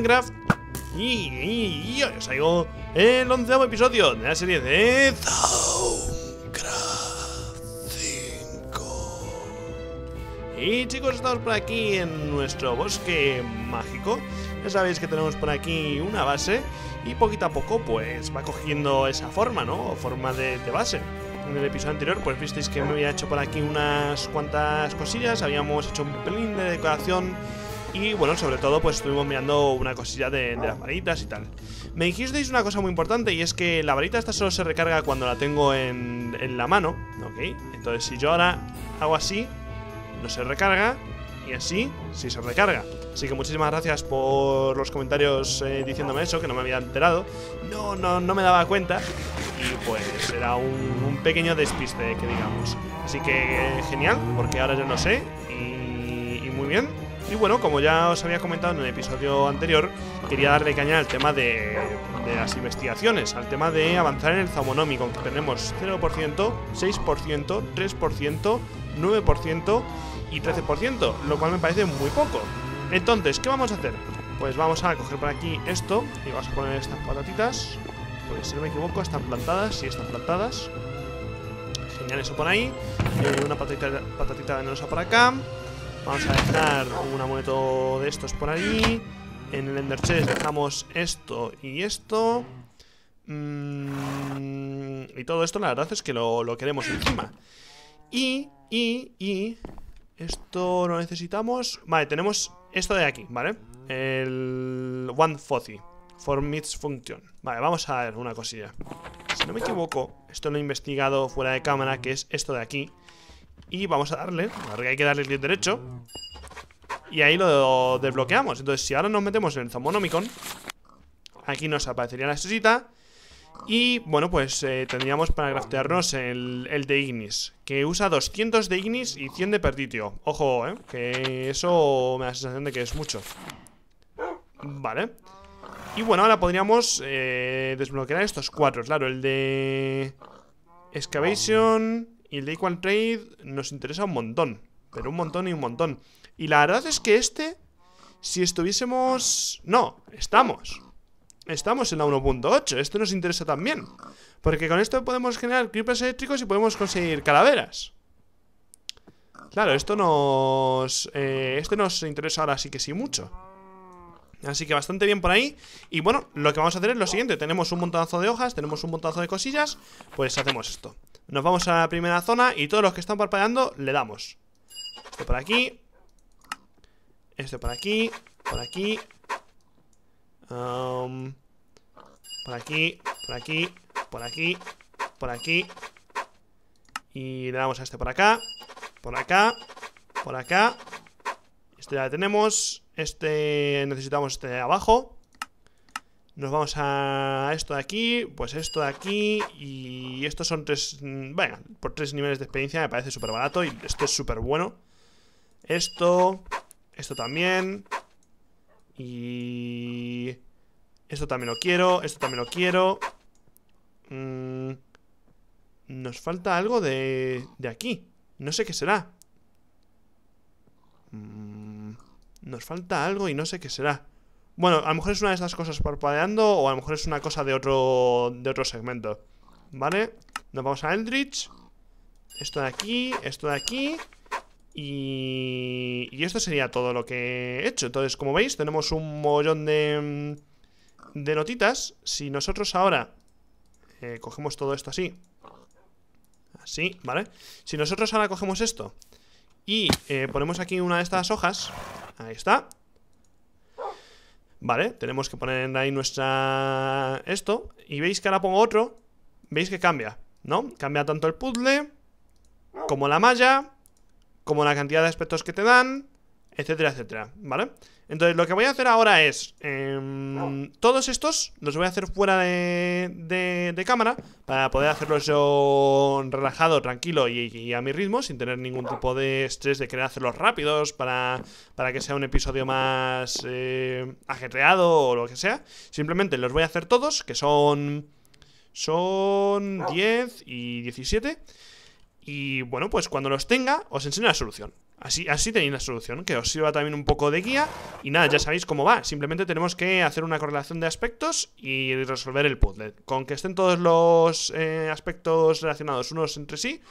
Minecraft. Y, y, os traigo el onceavo episodio de la serie de 5. Y chicos, estamos por aquí en nuestro bosque mágico. Ya sabéis que tenemos por aquí una base y poquito a poco pues va cogiendo esa forma, ¿no? Forma de, de base en el episodio anterior, pues visteis que me había hecho por aquí unas cuantas cosillas, habíamos hecho un pelín de decoración y bueno, sobre todo pues estuvimos mirando una cosilla de, las varitas y tal Me dijisteis una cosa muy importante y es que la varita esta solo se recarga cuando la tengo en, la mano Ok, entonces si yo ahora hago así, no se recarga y así sí se recarga Así que muchísimas gracias por los comentarios eh, diciéndome eso, que no me había enterado No, no, no me daba cuenta y pues era un, pequeño despiste que digamos Así que genial, porque ahora yo no sé y muy bien y bueno, como ya os había comentado en el episodio anterior, quería darle caña al tema de, las investigaciones, al tema de avanzar en el Zaumonomi, tenemos 0%, 6%, 3%, 9% y 13%, lo cual me parece muy poco. Entonces, ¿qué vamos a hacer? Pues vamos a coger por aquí esto y vamos a poner estas patatitas, Pues si no me equivoco están plantadas, sí están plantadas. Genial eso por ahí. una patatita, patatita venenosa por acá. Vamos a dejar un moneta de estos por allí. En el Ender Chest dejamos esto y esto. Mm, y todo esto la verdad es que lo, queremos encima. Y, y, y... Esto lo necesitamos... Vale, tenemos esto de aquí, ¿vale? El One Fuzzy. For Meets Function. Vale, vamos a ver una cosilla. Si no me equivoco, esto lo he investigado fuera de cámara, que es esto de aquí. Y vamos a darle, ahora que hay que darle clic derecho Y ahí lo desbloqueamos Entonces si ahora nos metemos en el Zomonomicon Aquí nos aparecería la estrellita. Y bueno pues eh, tendríamos para craftearnos el, de Ignis Que usa 200 de Ignis y 100 de Perditio Ojo, eh, que eso me da la sensación de que es mucho Vale Y bueno, ahora podríamos eh, desbloquear estos cuatro Claro, el de... Excavation y el equal Trade nos interesa un montón. Pero un montón y un montón. Y la verdad es que este, si estuviésemos... No, estamos. Estamos en la 1.8. Esto nos interesa también. Porque con esto podemos generar creepers eléctricos y podemos conseguir calaveras. Claro, esto nos... Eh, este nos interesa ahora sí que sí mucho. Así que bastante bien por ahí Y bueno, lo que vamos a hacer es lo siguiente Tenemos un montonazo de hojas, tenemos un montonazo de cosillas Pues hacemos esto nos vamos a la primera zona y todos los que están parpadeando le damos. Este por aquí. Este por aquí. Por aquí. Um, por aquí. Por aquí. Por aquí. Por aquí. Y le damos a este por acá. Por acá. Por acá. Este ya lo tenemos. Este necesitamos este de abajo. Nos vamos a esto de aquí, pues esto de aquí y estos son tres... Mm, venga, por tres niveles de experiencia me parece súper barato y esto es súper bueno. Esto, esto también y... Esto también lo quiero, esto también lo quiero. Mm, nos falta algo de, de aquí. No sé qué será. Mm, nos falta algo y no sé qué será. Bueno, a lo mejor es una de esas cosas parpadeando o a lo mejor es una cosa de otro, de otro segmento. ¿Vale? Nos vamos a Eldritch. Esto de aquí, esto de aquí. Y, y esto sería todo lo que he hecho. Entonces, como veis, tenemos un mollón de, de notitas. Si nosotros ahora eh, cogemos todo esto así. Así, ¿vale? Si nosotros ahora cogemos esto y eh, ponemos aquí una de estas hojas. Ahí está. Vale, tenemos que poner ahí nuestra... Esto. Y veis que ahora pongo otro. Veis que cambia, ¿no? Cambia tanto el puzzle, como la malla, como la cantidad de aspectos que te dan, etcétera, etcétera, ¿vale? Entonces lo que voy a hacer ahora es, em, todos estos los voy a hacer fuera de, de, cámara para poder hacerlos yo relajado, tranquilo y, a mi ritmo, sin tener ningún tipo de estrés de querer hacerlos rápidos para, para que sea un episodio más eh, ajetreado o lo que sea. Simplemente los voy a hacer todos, que son, son 10 y 17. Y bueno, pues cuando los tenga os enseño la solución, Así, tenéis la solución, que os sirva también un poco de guía. Y nada, ya sabéis cómo va. Simplemente tenemos que hacer una correlación de aspectos y resolver el puzzle. Con que estén todos los eh, aspectos relacionados unos entre sí,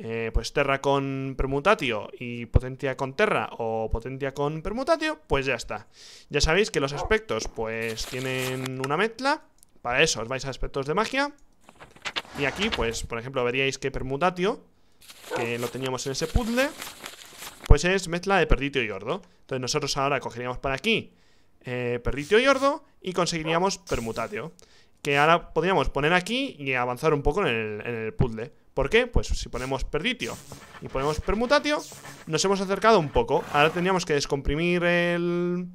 eh, pues Terra con Permutatio y Potencia con Terra o Potencia con Permutatio, pues ya está. Ya sabéis que los aspectos pues tienen una mezcla. Para eso os vais a aspectos de magia. Y aquí, pues, por ejemplo, veríais que Permutatio, que lo teníamos en ese puzzle pues es mezcla de perditio y ordo. Entonces nosotros ahora cogeríamos para aquí eh, Perditio y ordo y conseguiríamos permutatio. Que ahora podríamos poner aquí y avanzar un poco en el, en el puzzle. ¿Por qué? Pues si ponemos perditio y ponemos permutatio, nos hemos acercado un poco. Ahora tendríamos que descomprimir el,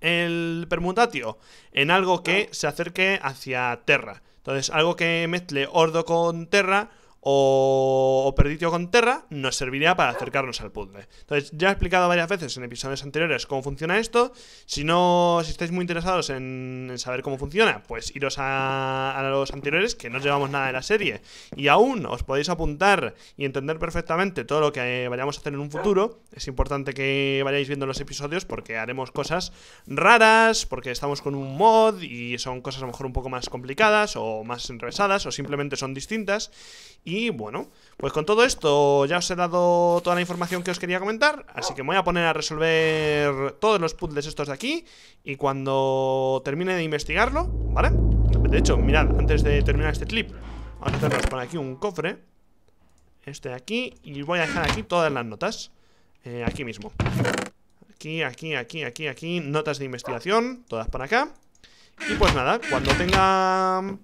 el permutatio en algo que se acerque hacia terra. Entonces, algo que mezcle ordo con terra o, o con Terra nos serviría para acercarnos al puzzle. Entonces, ya he explicado varias veces en episodios anteriores cómo funciona esto. Si no, si estáis muy interesados en, saber cómo funciona, pues iros a, los anteriores, que no llevamos nada de la serie, y aún os podéis apuntar y entender perfectamente todo lo que eh, vayamos a hacer en un futuro. Es importante que vayáis viendo los episodios porque haremos cosas raras, porque estamos con un mod y son cosas a lo mejor un poco más complicadas o más enrevesadas o simplemente son distintas. Y bueno, pues con todo esto ya os he dado toda la información que os quería comentar, así que me voy a poner a resolver todos los puzzles estos de aquí y cuando termine de investigarlo, ¿vale? De hecho, mirad, antes de terminar este clip, vamos a hacernos por aquí un cofre, este de aquí, y voy a dejar aquí todas las notas, eh, aquí mismo. Aquí, aquí, aquí, aquí, aquí, notas de investigación, todas para acá. Y pues nada, cuando tenga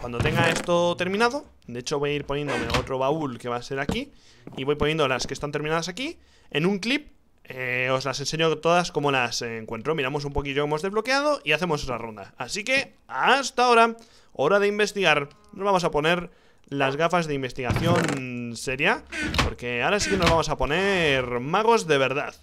cuando tenga esto terminado De hecho voy a ir poniéndome otro baúl que va a ser aquí Y voy poniendo las que están terminadas aquí En un clip eh, Os las enseño todas como las encuentro Miramos un poquillo hemos desbloqueado Y hacemos esa ronda Así que hasta ahora Hora de investigar Nos vamos a poner las gafas de investigación seria Porque ahora sí que nos vamos a poner magos de verdad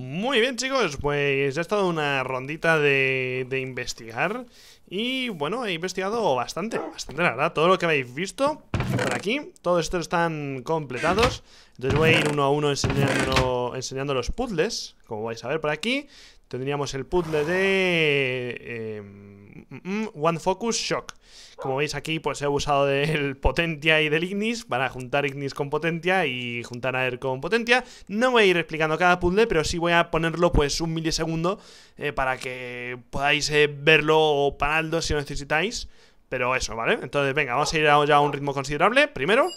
muy bien chicos, pues ya ha estado una rondita de, de investigar y bueno, he investigado bastante, bastante la verdad, todo lo que habéis visto por aquí, todos estos están completados, entonces voy a ir uno a uno enseñando enseñando, los puzzles, como vais a ver por aquí. Tendríamos el puzzle de eh, mm, mm, mm, One Focus Shock. Como veis aquí, pues he usado del Potencia y del Ignis para juntar Ignis con Potencia y juntar a Air con Potencia No voy a ir explicando cada puzzle, pero sí voy a ponerlo pues un milisegundo eh, para que podáis eh, verlo o pararlo si lo necesitáis. Pero eso, ¿vale? Entonces, venga, vamos a ir a, a un ritmo considerable. Primero.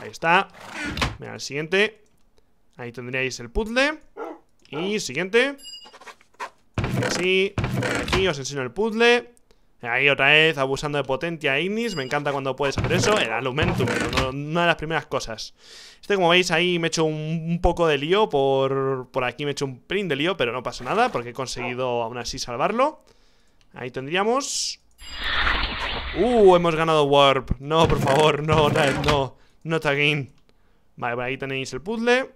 Ahí está. Mira, el siguiente. Ahí tendríais el puzzle. Y siguiente. Así. Aquí os enseño el puzzle. Ahí otra vez, abusando de potencia e Ignis. Me encanta cuando puedes hacer eso. El Alumentum, una de las primeras cosas. Este, como veis, ahí me he hecho un, poco de lío. Por, aquí me he hecho un print de lío, pero no pasa nada, porque he conseguido aún así salvarlo. Ahí tendríamos... ¡Uh! Hemos ganado Warp. No, por favor, no, no, no. tagin. Vale, por pues ahí tenéis el puzzle.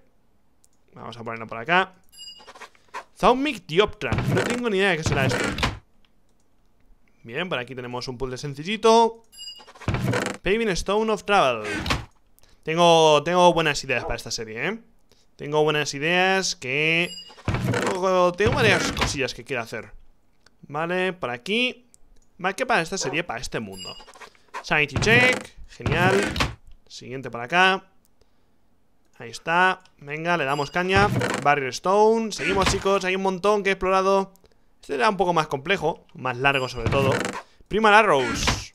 Vamos a ponerlo por acá. Zaumic Dioptra. No tengo ni idea de qué será esto. Bien, por aquí tenemos un puzzle sencillito. Paving Stone of Travel. Tengo, tengo buenas ideas para esta serie, ¿eh? Tengo buenas ideas que... Tengo, varias cosillas que quiero hacer. Vale, por aquí. Más que para esta serie, para este mundo. Sanity check. Genial. Siguiente para acá. Ahí está, venga, le damos caña Barrier Stone, seguimos chicos Hay un montón que he explorado Este era un poco más complejo, más largo sobre todo Primal Arrows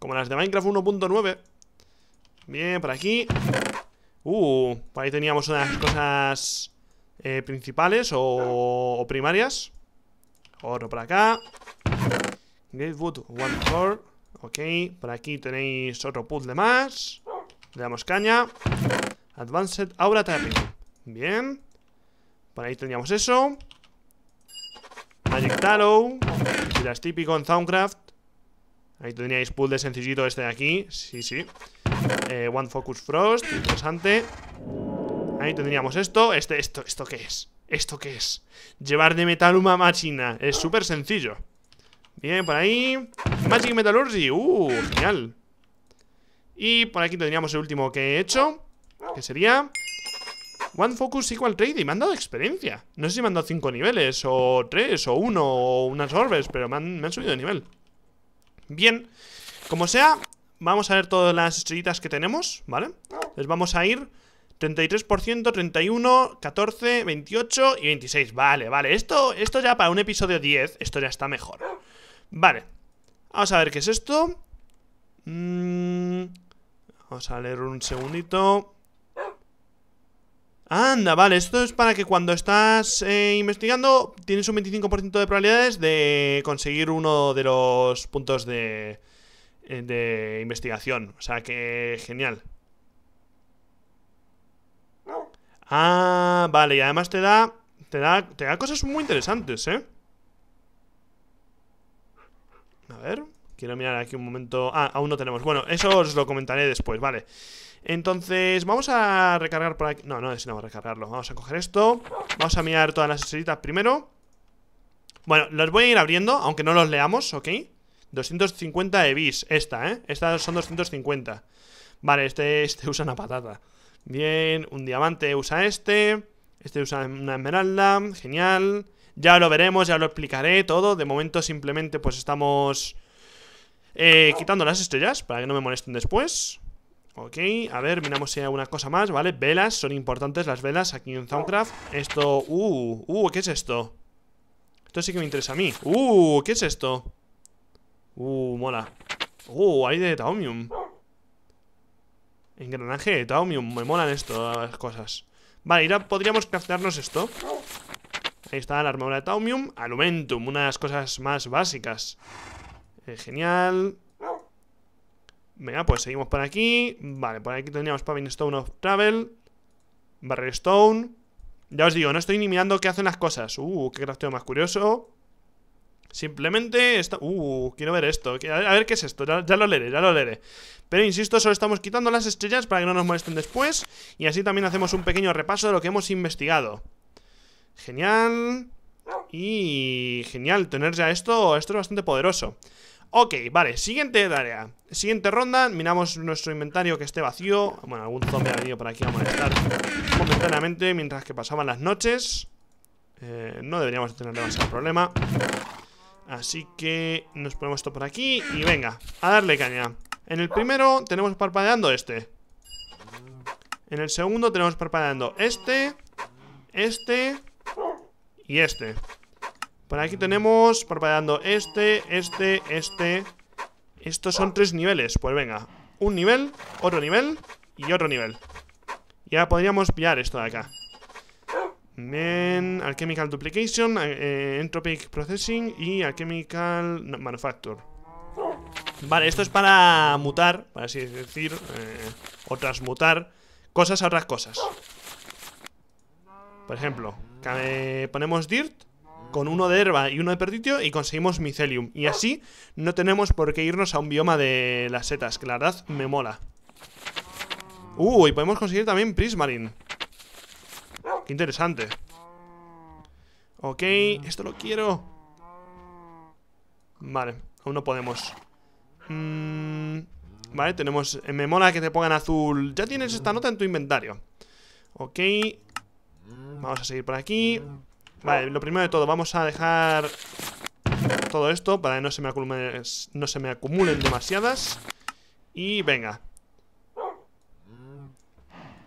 Como las de Minecraft 1.9 Bien, por aquí Uh, por ahí teníamos unas cosas eh, Principales o, primarias Oro por acá Gatewood One Ok, por aquí tenéis otro puzzle más Le damos caña Advanced Aura Tapping Bien. Por ahí tendríamos eso. Magic Tallow. típico en Soundcraft. Ahí tendríais pool de sencillito este de aquí. Sí, sí. Eh, One Focus Frost. Interesante. Ahí tendríamos esto. Este, esto, ¿esto qué es? ¿Esto qué es? Llevar de metal una máquina. Es súper sencillo. Bien, por ahí. Magic Metallurgy. Uh, genial. Y por aquí tendríamos el último que he hecho. Que sería... One Focus Equal Trade y me han dado experiencia No sé si me han dado 5 niveles O 3 o 1 o unas orbes Pero me han, subido de nivel Bien, como sea Vamos a ver todas las estrellitas que tenemos ¿Vale? Les vamos a ir 33%, 31, 14, 28 y 26 Vale, vale, esto, esto ya para un episodio 10 Esto ya está mejor Vale, vamos a ver qué es esto mm, Vamos a leer un segundito Anda, vale, esto es para que cuando estás eh, investigando tienes un 25% de probabilidades de conseguir uno de los puntos de, eh, de investigación. O sea que genial. Ah, vale, y además te da, te da, te da cosas muy interesantes, ¿eh? A ver, quiero mirar aquí un momento. Ah, aún no tenemos. Bueno, eso os lo comentaré después, vale. Entonces, vamos a recargar por aquí No, no, ese no vamos a recargarlo Vamos a coger esto Vamos a mirar todas las estrellitas primero Bueno, los voy a ir abriendo, aunque no los leamos, ¿ok? 250 de bis, esta, ¿eh? Estas son 250 Vale, este, este usa una patata Bien, un diamante usa este Este usa una esmeralda Genial Ya lo veremos, ya lo explicaré todo De momento simplemente pues estamos... Eh, quitando las estrellas Para que no me molesten después Ok, a ver, miramos si hay alguna cosa más, ¿vale? Velas, son importantes las velas aquí en Soundcraft Esto, uh, uh, ¿qué es esto? Esto sí que me interesa a mí Uh, ¿qué es esto? Uh, mola Uh, hay de Taumium Engranaje de Taumium, me molan las cosas Vale, ahora podríamos craftarnos esto Ahí está la armadura de Taumium Alumentum, una de las cosas más básicas eh, Genial Venga, pues seguimos por aquí. Vale, por aquí teníamos Paving Stone of Travel. Barrier Stone. Ya os digo, no estoy ni mirando qué hacen las cosas. Uh, qué crafteo más curioso. Simplemente está... Uh, quiero ver esto. A ver qué es esto. ya, lo leeré, ya lo leeré. Pero insisto, solo estamos quitando las estrellas para que no nos molesten después. Y así también hacemos un pequeño repaso de lo que hemos investigado. Genial. Y genial, tener ya esto, esto es bastante poderoso. Ok, vale, siguiente tarea Siguiente ronda, miramos nuestro inventario que esté vacío Bueno, algún zombie ha venido por aquí a molestar momentáneamente Mientras que pasaban las noches eh, No deberíamos tener demasiado problema Así que nos ponemos esto por aquí Y venga, a darle caña En el primero tenemos parpadeando este En el segundo tenemos parpadeando este Este Y este por aquí tenemos, parpadeando, este, este, este. Estos son tres niveles. Pues venga, un nivel, otro nivel y otro nivel. Ya podríamos pillar esto de acá. Men, Alchemical Duplication, eh, eh, Entropic Processing y Alchemical Manufacture. Vale, esto es para mutar, para así decir, eh, o transmutar cosas a otras cosas. Por ejemplo, ponemos Dirt con uno de herba y uno de perditio y conseguimos micelium. Y así no tenemos por qué irnos a un bioma de las setas, que la verdad me mola. Uh, y podemos conseguir también prismarine. Qué interesante. Ok, esto lo quiero. Vale, aún no podemos. Mm, vale, tenemos... Eh, me mola que te pongan azul. Ya tienes esta nota en tu inventario. Ok. Vamos a seguir por aquí. Vale, lo primero de todo, vamos a dejar todo esto para que no se me acumulen, no se me acumulen demasiadas. Y venga.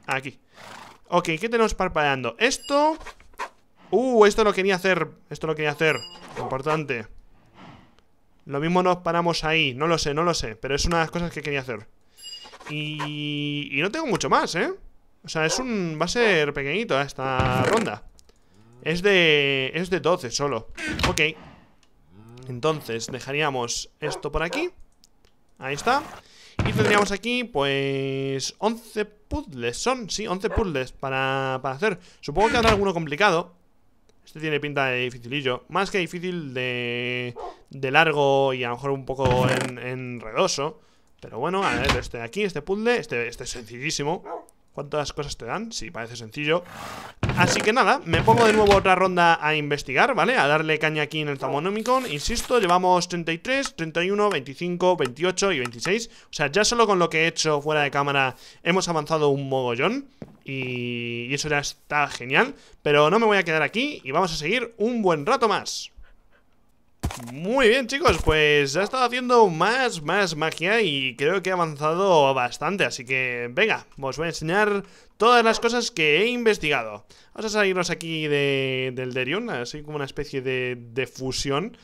Aquí. Ok, ¿qué tenemos parpadeando? Esto... Uh, esto lo quería hacer. Esto lo quería hacer. Importante. Lo mismo nos paramos ahí. No lo sé, no lo sé. Pero es una de las cosas que quería hacer. Y... Y no tengo mucho más, ¿eh? O sea, es un... Va a ser pequeñito esta ronda. Es de... es de 12 solo Ok Entonces dejaríamos esto por aquí Ahí está Y tendríamos aquí pues 11 puzzles son Sí, 11 puzzles para, para hacer Supongo que habrá alguno complicado este tiene pinta de dificilillo. Más que difícil de, de largo y a lo mejor un poco enredoso. pero bueno, a ver, este de aquí, este puzzle, este, este sencillísimo. ¿Cuántas cosas te dan? Sí, parece sencillo Así que nada, me pongo de nuevo otra ronda a investigar, ¿vale? A darle caña aquí en el Zamonomicon Insisto, llevamos 33, 31, 25, 28 y 26 O sea, ya solo con lo que he hecho fuera de cámara hemos avanzado un mogollón Y eso ya está genial Pero no me voy a quedar aquí y vamos a seguir un buen rato más muy bien chicos, pues ha estado haciendo más, más magia y creo que he avanzado bastante Así que venga, os voy a enseñar todas las cosas que he investigado Vamos a salirnos aquí del Derion, así como una especie de, de fusión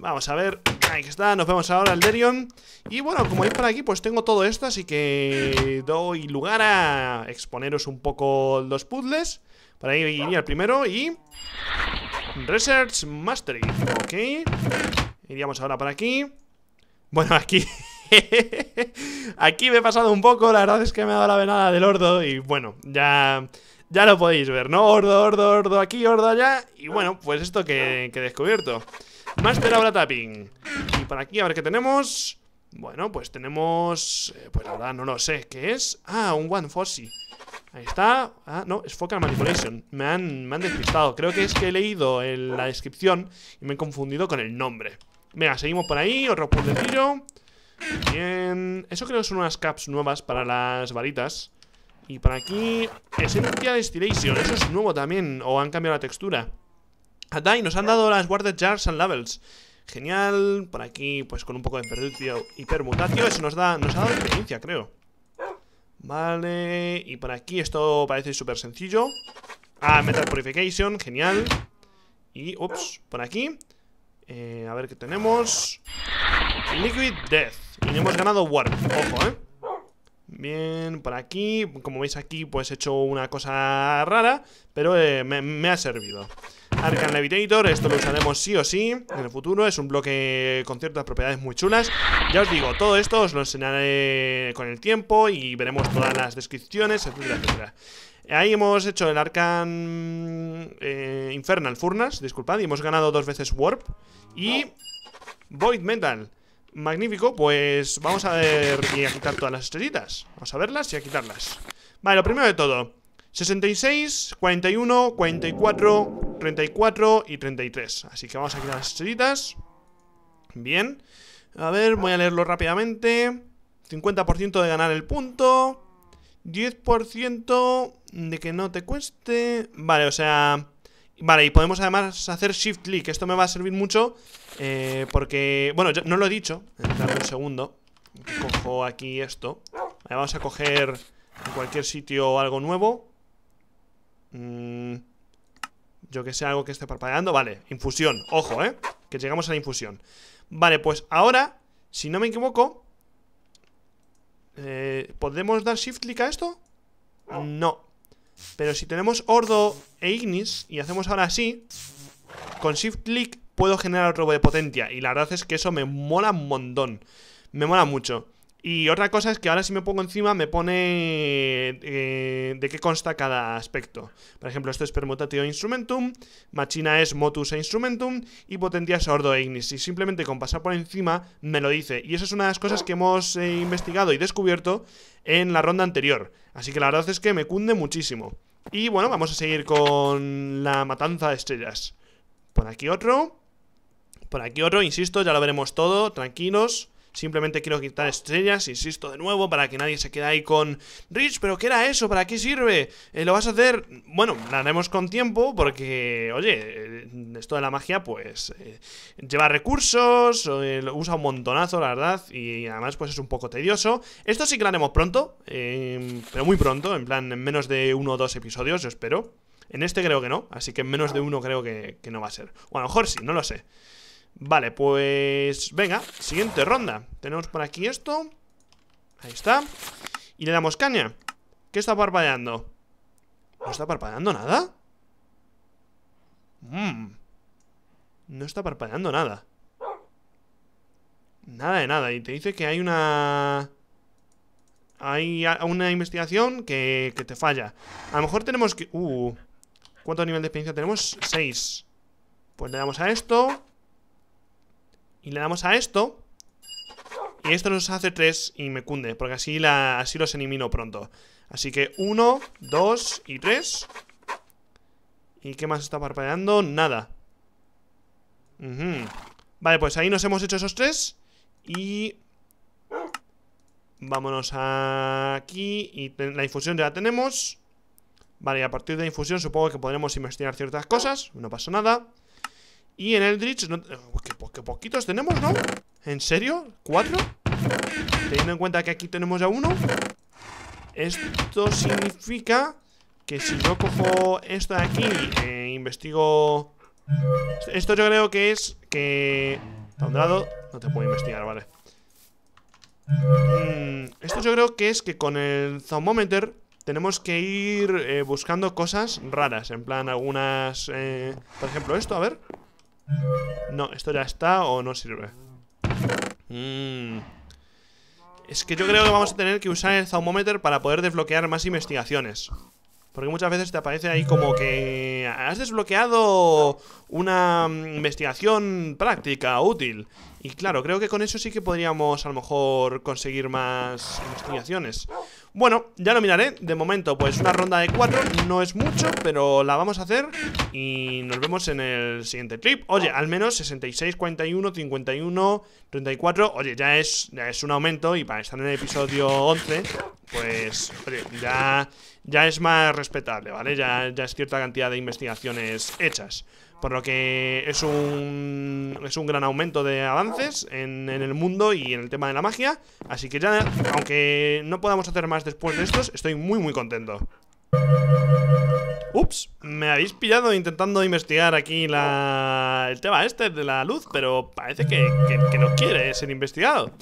Vamos a ver, ahí está, nos vemos ahora al Derion Y bueno, como ir por aquí, pues tengo todo esto, así que doy lugar a exponeros un poco los puzzles Para ir al primero y... Research Mastery, ok Iríamos ahora para aquí Bueno, aquí Aquí me he pasado un poco, la verdad es que me ha dado la venada del ordo Y bueno, ya... Ya lo podéis ver, ¿no? Ordo, ordo, ordo aquí, ordo allá Y bueno, pues esto que, he descubierto Master Aura Tapping Y para aquí, a ver qué tenemos Bueno, pues tenemos... Eh, pues la verdad no lo sé, ¿qué es? Ah, un One Fossi Ahí está. Ah, no, es Focal Manipulation. Me han, me despistado. Creo que es que he leído en la descripción y me he confundido con el nombre. Venga, seguimos por ahí. Otro tiro. Bien. Eso creo que son unas caps nuevas para las varitas. Y para aquí... es Esencia Distillation. Eso es nuevo también. O han cambiado la textura. Atai, nos han dado las Guarded Jars and Levels. Genial. Por aquí, pues con un poco de permutación. y Eso nos, da, nos ha dado experiencia, creo. Vale, y por aquí esto parece súper sencillo Ah, Metal Purification, genial Y, ups, por aquí eh, A ver qué tenemos Liquid Death Y hemos ganado Warp, ojo, eh Bien, por aquí Como veis aquí, pues he hecho una cosa rara Pero eh, me ha servido Arcan Levitator, esto lo usaremos sí o sí en el futuro, es un bloque con ciertas propiedades muy chulas. Ya os digo, todo esto os lo enseñaré con el tiempo y veremos todas las descripciones, etcétera, etcétera. Ahí hemos hecho el Arcan eh, Infernal Furnas, disculpad, y hemos ganado dos veces Warp y Void Metal. Magnífico, pues vamos a ver y a quitar todas las estrellitas. Vamos a verlas y a quitarlas. Vale, lo primero de todo. 66, 41, 44, 34 y 33. Así que vamos a quitar las estrellitas. Bien. A ver, voy a leerlo rápidamente. 50% de ganar el punto. 10% de que no te cueste. Vale, o sea... Vale, y podemos además hacer Shift Click. Esto me va a servir mucho eh, porque... Bueno, no lo he dicho. Dame un segundo. Cojo aquí esto. Vale, vamos a coger en cualquier sitio algo nuevo. Mmm yo que sé, algo que esté parpadeando Vale, infusión, ojo, ¿eh? Que llegamos a la infusión Vale, pues ahora, si no me equivoco eh, ¿Podemos dar shift click a esto? No Pero si tenemos Ordo e Ignis Y hacemos ahora así Con shift click puedo generar otro de potencia Y la verdad es que eso me mola un montón Me mola mucho y otra cosa es que ahora si me pongo encima me pone eh, de qué consta cada aspecto. Por ejemplo, esto es permutatio instrumentum, machina es motus e instrumentum y potentia sordo e ignis. Y simplemente con pasar por encima me lo dice. Y eso es una de las cosas que hemos eh, investigado y descubierto en la ronda anterior. Así que la verdad es que me cunde muchísimo. Y bueno, vamos a seguir con la matanza de estrellas. Por aquí otro. Por aquí otro, insisto, ya lo veremos todo, tranquilos. Simplemente quiero quitar estrellas, insisto de nuevo, para que nadie se quede ahí con... Rich, ¿pero qué era eso? ¿Para qué sirve? Eh, ¿Lo vas a hacer? Bueno, lo haremos con tiempo porque, oye, eh, esto de la magia, pues... Eh, lleva recursos, usa un montonazo, la verdad, y además pues es un poco tedioso. Esto sí que lo haremos pronto, em, pero muy pronto, en plan, en menos de uno o dos episodios, yo espero. En este creo que no, así que en menos de uno creo que, que no va a ser. O a lo mejor sí, no lo sé. Vale, pues venga, siguiente ronda Tenemos por aquí esto Ahí está Y le damos caña ¿Qué está parpadeando? ¿No está parpadeando nada? Mm. No está parpadeando nada Nada de nada Y te dice que hay una... Hay una investigación que, te falla A lo mejor tenemos que... Uh, ¿Cuánto nivel de experiencia tenemos? 6 Pues le damos a esto y le damos a esto. Y esto nos hace tres y me cunde, porque así, la, así los elimino pronto. Así que 1, 2 y 3. ¿Y qué más está parpadeando? Nada. Vale, pues ahí nos hemos hecho esos tres. Y... Vámonos aquí. Y la infusión ya la tenemos. Vale, y a partir de la infusión supongo que podremos investigar ciertas cosas. No pasa nada. Y en Eldritch no... Eh, ¿Qué, poquitos tenemos, ¿no? ¿En serio? ¿Cuatro? Teniendo en cuenta que aquí tenemos ya uno Esto significa que si yo cojo esto de aquí e investigo... Esto yo creo que es que... A no te puedo investigar, vale mm, Esto yo creo que es que con el zomómeter tenemos que ir eh, buscando cosas raras En plan algunas... Eh, por ejemplo esto, a ver no, esto ya está o no sirve. Mm. Es que yo creo que vamos a tener que usar el Zaumometer para poder desbloquear más investigaciones. Porque muchas veces te aparece ahí como que has desbloqueado una mm, investigación práctica, útil. Y claro, creo que con eso sí que podríamos a lo mejor conseguir más investigaciones. Bueno, ya lo miraré. De momento, pues una ronda de cuatro no es mucho, pero la vamos a hacer y nos vemos en el siguiente clip. Oye, al menos 66, 41, 51, 34. Oye, ya es, es un aumento y para estar en el episodio 11, pues ya, ya es más respetable, ¿vale? Ya, ya es cierta cantidad de investigaciones hechas. Por lo que es un, es un gran aumento de avances en, el mundo y en el tema de la magia. Así que ya, aunque no podamos hacer más después de estos, estoy muy muy contento. Ups, me habéis pillado intentando investigar aquí el tema este de la luz, pero parece que, que no quiere ser investigado.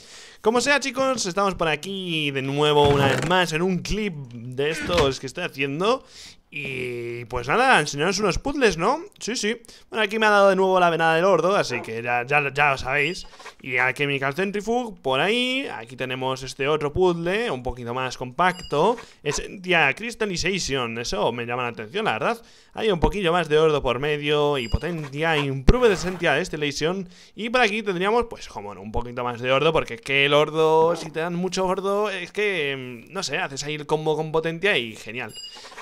Como sea chicos, estamos por aquí de nuevo una vez más en un clip de estos que estoy haciendo y pues nada, enseñaros unos puzzles, ¿no? Sí, sí. Bueno, aquí me ha dado de nuevo la venada del ordo, así que ya, ya, lo sabéis. Y chemical Centrifuge, por ahí. Aquí tenemos este otro puzzle, un poquito más compacto. Esencia crystalization eso me llama la atención, la verdad. Hay un poquillo más de ordo por medio y potencia, improve de Este lesión Y por aquí tendríamos, pues, como un poquito más de ordo, porque es que el ordo, si te dan mucho ordo, es que, mm, no sé, haces ahí el combo con potencia y genial.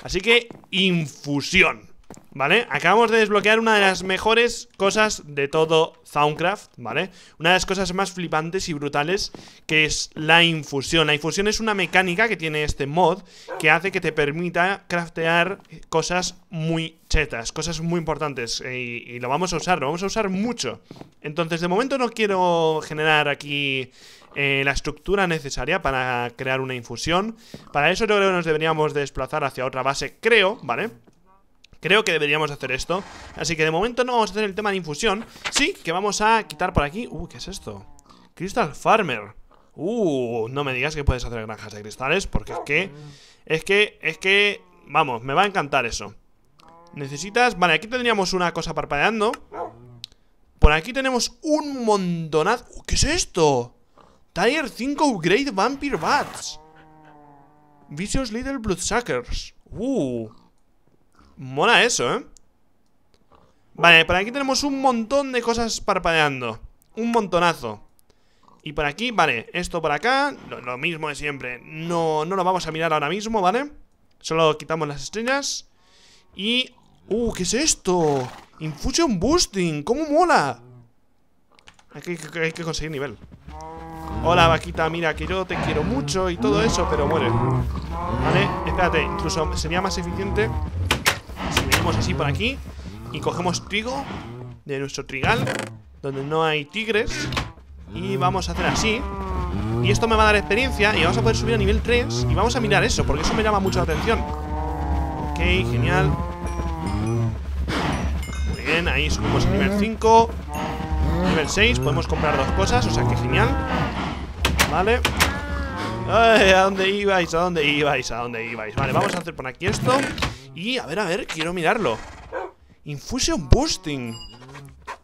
Así que infusión ¿Vale? Acabamos de desbloquear una de las mejores cosas de todo Soundcraft, ¿vale? Una de las cosas más flipantes y brutales que es la infusión. La infusión es una mecánica que tiene este mod que hace que te permita craftear cosas muy chetas, cosas muy importantes eh, y, lo vamos a usar, lo vamos a usar mucho. Entonces, de momento no quiero generar aquí eh, la estructura necesaria para crear una infusión. Para eso yo creo que nos deberíamos desplazar hacia otra base, creo, ¿vale? Creo que deberíamos hacer esto Así que de momento no vamos a hacer el tema de infusión Sí, que vamos a quitar por aquí Uh, ¿qué es esto? Crystal Farmer Uh, no me digas que puedes hacer granjas de cristales Porque es que... Es que... Es que... Vamos, me va a encantar eso Necesitas... Vale, aquí tendríamos una cosa parpadeando Por aquí tenemos un montonazo ¿Qué es esto? Tier 5 Great Vampire Bats. Vicious Little Bloodsuckers. Uh. Mola eso, ¿eh? Vale, por aquí tenemos un montón de cosas parpadeando. Un montonazo. Y por aquí, vale, esto por acá, lo, mismo de siempre. No, no lo vamos a mirar ahora mismo, ¿vale? Solo quitamos las estrellas. Y... ¡Uh! ¿Qué es esto? Infusion Boosting. ¿Cómo mola? hay que conseguir nivel. Hola, vaquita, mira que yo te quiero mucho y todo eso, pero muere. Vale, espérate, incluso sería más eficiente si venimos así por aquí y cogemos trigo de nuestro trigal, donde no hay tigres, y vamos a hacer así. Y esto me va a dar experiencia y vamos a poder subir a nivel 3 y vamos a mirar eso, porque eso me llama mucho la atención. Ok, genial. Muy bien, ahí subimos a nivel 5. Nivel 6, podemos comprar dos cosas, o sea que genial. Vale ¿a dónde ibais? ¿A dónde ibais? ¿A dónde ibais? Vale, vamos a hacer por aquí esto Y, a ver, a ver, quiero mirarlo Infusion Boosting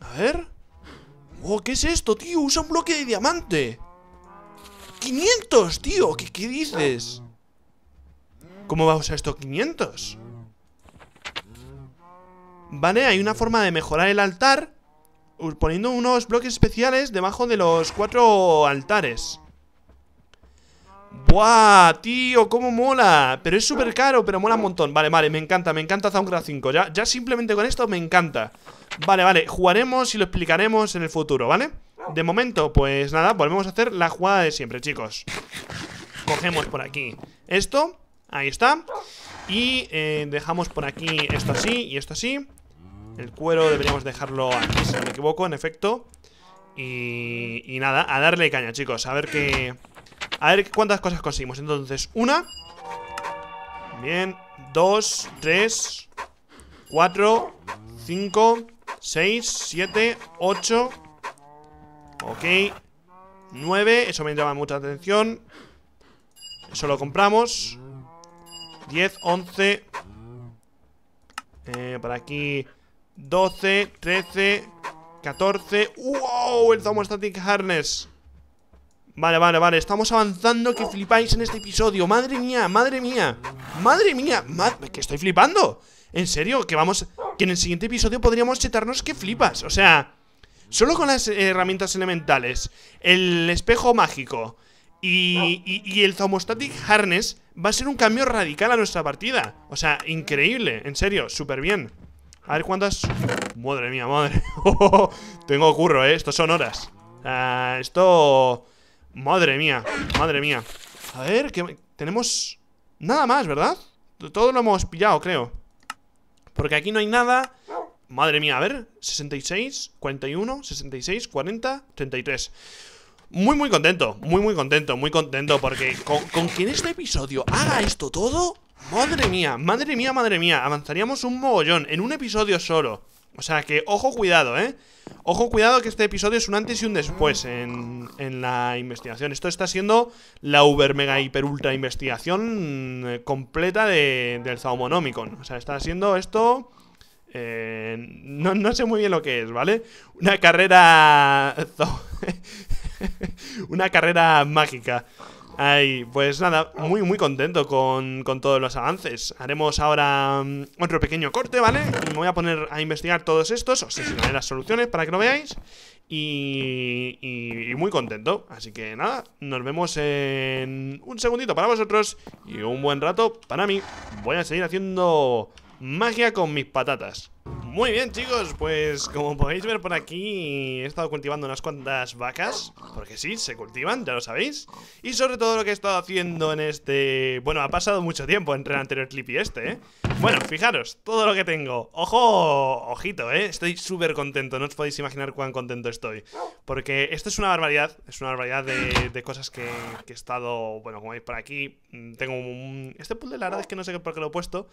A ver Oh, ¿qué es esto, tío? Usa un bloque de diamante 500, tío ¿Qué, qué dices? ¿Cómo va a usar esto 500? Vale, hay una forma de mejorar el altar uh, Poniendo unos bloques especiales debajo de los cuatro altares ¡Buah, tío! ¡Cómo mola! Pero es súper caro, pero mola un montón Vale, vale, me encanta, me encanta Soundcraft 5 ya, ya simplemente con esto me encanta Vale, vale, jugaremos y lo explicaremos en el futuro, ¿vale? De momento, pues nada, volvemos a hacer la jugada de siempre, chicos Cogemos por aquí esto Ahí está Y eh, dejamos por aquí esto así y esto así El cuero deberíamos dejarlo aquí, si no me equivoco, en efecto y, y nada, a darle caña, chicos A ver qué... A ver cuántas cosas conseguimos. Entonces, una. Bien. Dos, tres, cuatro, cinco, seis, siete, ocho. Ok. Nueve. Eso me llama mucha atención. Eso lo compramos. Diez, once eh, Por aquí Doce, trece 14 ¡Wow! El Static Harness Vale, vale, vale, estamos avanzando que flipáis en este episodio Madre mía, madre mía Madre mía, madre que estoy flipando En serio, que vamos Que en el siguiente episodio podríamos chetarnos que flipas O sea, solo con las herramientas elementales El espejo mágico y, y, el Thermostatic Harness Va a ser un cambio radical a nuestra partida O sea, increíble, en serio, súper bien A ver cuántas... Madre mía, madre Tengo curro, eh, estos son horas ah, Esto... Madre mía, madre mía A ver, tenemos... Nada más, ¿verdad? Todo lo hemos pillado, creo Porque aquí no hay nada Madre mía, a ver 66, 41, 66, 40, 33 Muy, muy contento Muy, muy contento, muy contento Porque con, con que este episodio haga esto todo Madre mía, madre mía, madre mía Avanzaríamos un mogollón en un episodio solo o sea que, ojo, cuidado, ¿eh? Ojo, cuidado que este episodio es un antes y un después en, en la investigación. Esto está siendo la uber mega hiper ultra investigación eh, completa de, del Zaumonomicon. O sea, está siendo esto... Eh, no, no sé muy bien lo que es, ¿vale? Una carrera... una carrera mágica. Ay, pues nada, muy muy contento con, todos los avances. Haremos ahora mm, otro pequeño corte, ¿vale? Me voy a poner a investigar todos estos, os enseñaré las soluciones para que lo veáis. y muy contento. Así que nada, nos vemos en un segundito para vosotros y un buen rato para mí. Voy a seguir haciendo magia con mis patatas. Muy bien chicos, pues como podéis ver por aquí he estado cultivando unas cuantas vacas Porque sí, se cultivan, ya lo sabéis Y sobre todo lo que he estado haciendo en este... Bueno, ha pasado mucho tiempo entre el anterior clip y este, ¿eh? Bueno, fijaros, todo lo que tengo ¡Ojo! Ojito, ¿eh? Estoy súper contento, no os podéis imaginar cuán contento estoy Porque esto es una barbaridad, es una barbaridad de, cosas que, he estado... Bueno, como veis por aquí, mm, tengo un... Este puzzle la verdad es que no sé por qué lo he puesto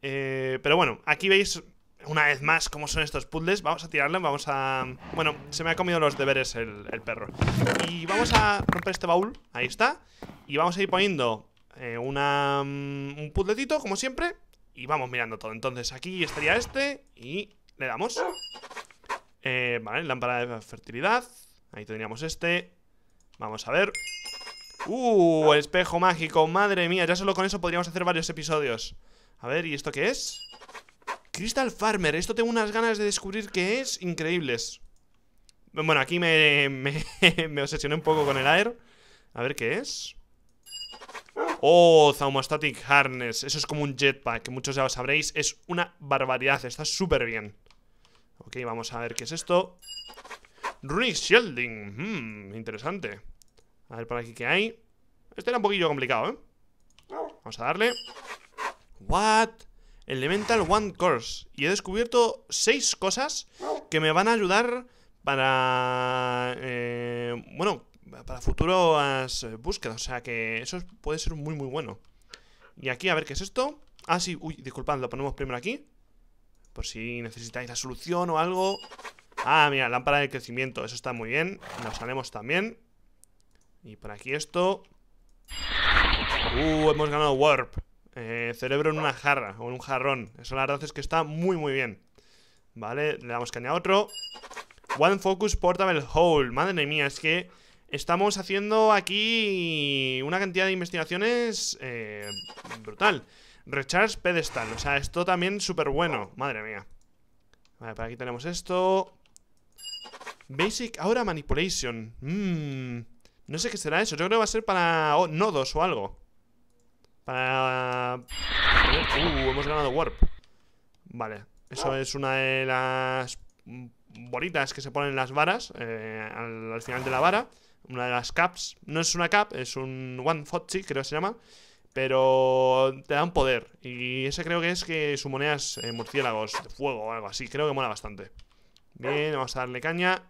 eh, Pero bueno, aquí veis una vez más como son estos puzzles. Vamos a tirarlo, vamos a... Bueno, se me ha comido los deberes el, perro. Y vamos a romper este baúl, ahí está. Y vamos a ir poniendo eh, una, mm, un puzzletito, como siempre. Y vamos mirando todo. Entonces aquí estaría este y le damos. Eh, vale, lámpara de fertilidad. Ahí tendríamos este. Vamos a ver. ¡Uh! espejo mágico, madre mía. Ya solo con eso podríamos hacer varios episodios. A ver, ¿y esto qué es? Crystal Farmer, esto tengo unas ganas de descubrir qué es Increíbles Bueno, aquí me, me, me obsesioné un poco con el air A ver qué es Oh, Thaumostatic Harness Eso es como un jetpack, que muchos ya lo sabréis Es una barbaridad, está súper bien Ok, vamos a ver qué es esto Runic Shielding hmm, interesante A ver por aquí qué hay Este era un poquillo complicado, ¿eh? Vamos a darle What? Elemental One Course. Y he descubierto seis cosas que me van a ayudar para... Eh, bueno, para futuras eh, búsquedas. O sea que eso puede ser muy, muy bueno. Y aquí, a ver qué es esto. Ah, sí, uy, disculpad, lo ponemos primero aquí. Por si necesitáis la solución o algo. Ah, mira, lámpara de crecimiento. Eso está muy bien. Nos salemos también. Y por aquí esto. Uh, hemos ganado Warp. Eh, cerebro en una jarra o en un jarrón. Eso la verdad es que está muy, muy bien. Vale, le damos caña a otro. One Focus Portable Hole. Madre mía, es que estamos haciendo aquí una cantidad de investigaciones eh, brutal. Recharge Pedestal. O sea, esto también súper bueno. Madre mía. Vale, para aquí tenemos esto. Basic Aura Manipulation. Mmm. No sé qué será eso. Yo creo que va a ser para nodos o algo. Para... Uh, uh, hemos ganado Warp Vale, eso ah. es una de las bolitas que se ponen en las varas eh, al, final de la vara Una de las caps No es una cap, es un One Fotchi, creo que se llama Pero te dan poder Y ese creo que es que sumoneas eh, murciélagos de fuego o algo así Creo que mola bastante Bien, vamos a darle caña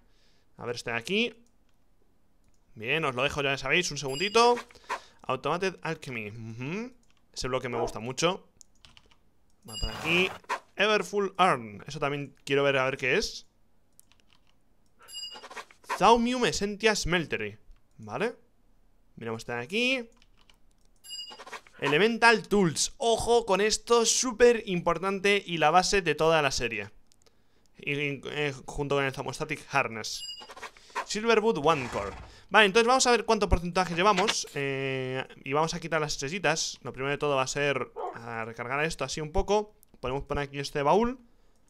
A ver este de aquí Bien, os lo dejo, ya sabéis, un segundito Automated Alchemy. Ese bloque me gusta mucho. Va por aquí. Everfull Arm. Eso también quiero ver a ver qué es. Zaumium Essentia Smeltery. Vale. Miramos este de aquí. Elemental Tools. Ojo con esto, súper importante y la base de toda la serie. Eh, junto con el Thaumostatic Harness. Silverwood One Core. Vale, entonces vamos a ver cuánto porcentaje llevamos eh, Y vamos a quitar las estrellitas Lo primero de todo va a ser recargar esto así un poco Podemos poner aquí este baúl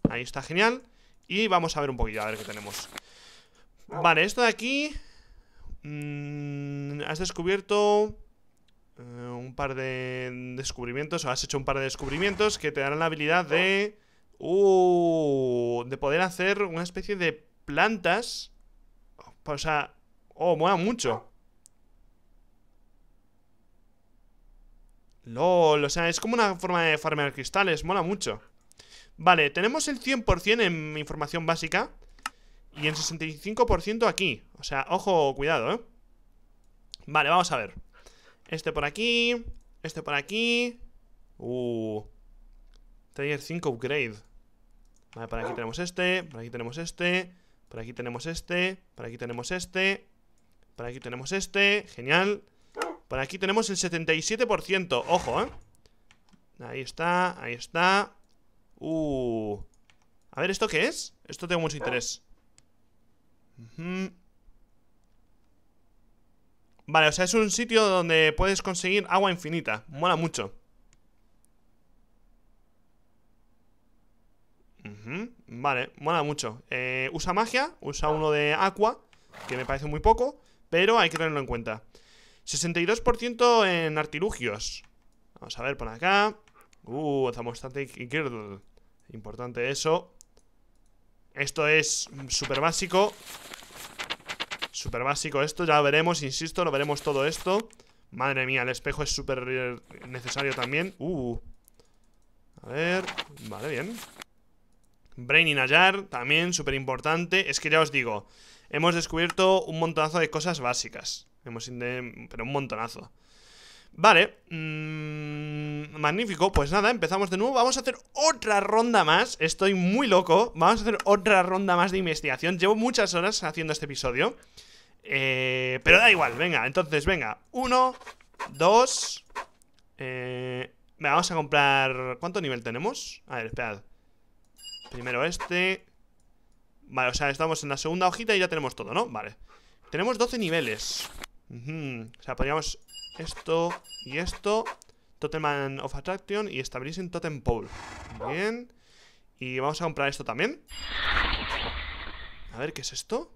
Ahí está, genial Y vamos a ver un poquillo, a ver qué tenemos Vale, esto de aquí mm, Has descubierto eh, Un par de descubrimientos O has hecho un par de descubrimientos Que te darán la habilidad de uh, De poder hacer una especie de plantas O sea, Oh, mola mucho. LOL, o sea, es como una forma de farmear cristales, mola mucho. Vale, tenemos el 100% en información básica y el 65% aquí. O sea, ojo, cuidado, ¿eh? Vale, vamos a ver. Este por aquí, este por aquí. Uh. Tiger 5 upgrade. Vale, por aquí tenemos este, por aquí tenemos este, por aquí tenemos este, por aquí tenemos este, por aquí tenemos este, genial Por aquí tenemos el 77%, ojo, ¿eh? Ahí está, ahí está Uh A ver, ¿esto qué es? Esto tengo mucho interés Vale, o sea, es un sitio donde puedes conseguir agua infinita Mola mucho Vale, mola mucho eh, Usa magia, usa uno de agua Que me parece muy poco pero hay que tenerlo en cuenta. 62% en artilugios. Vamos a ver por acá. Uh, bastante Girdle. Importante eso. Esto es súper básico. Súper básico esto. Ya lo veremos, insisto, lo veremos todo esto. Madre mía, el espejo es súper eh, necesario también. Uh. A ver. Vale, bien. Brain y Nayar, también súper importante. Es que ya os digo, hemos descubierto un montonazo de cosas básicas. Hemos pero un montonazo. Vale, mm, magnífico, pues nada, empezamos de nuevo Vamos a hacer otra ronda más, estoy muy loco Vamos a hacer otra ronda más de investigación Llevo muchas horas haciendo este episodio eh, Pero da igual, venga, entonces, venga Uno, dos eh, vamos a comprar... ¿Cuánto nivel tenemos? A ver, esperad Primero este Vale, o sea, estamos en la segunda hojita y ya tenemos todo, ¿no? Vale Tenemos 12 niveles O sea, podríamos esto y esto Totem of Attraction y Establishing Totem Pole Bien Y vamos a comprar esto también A ver, ¿qué es esto?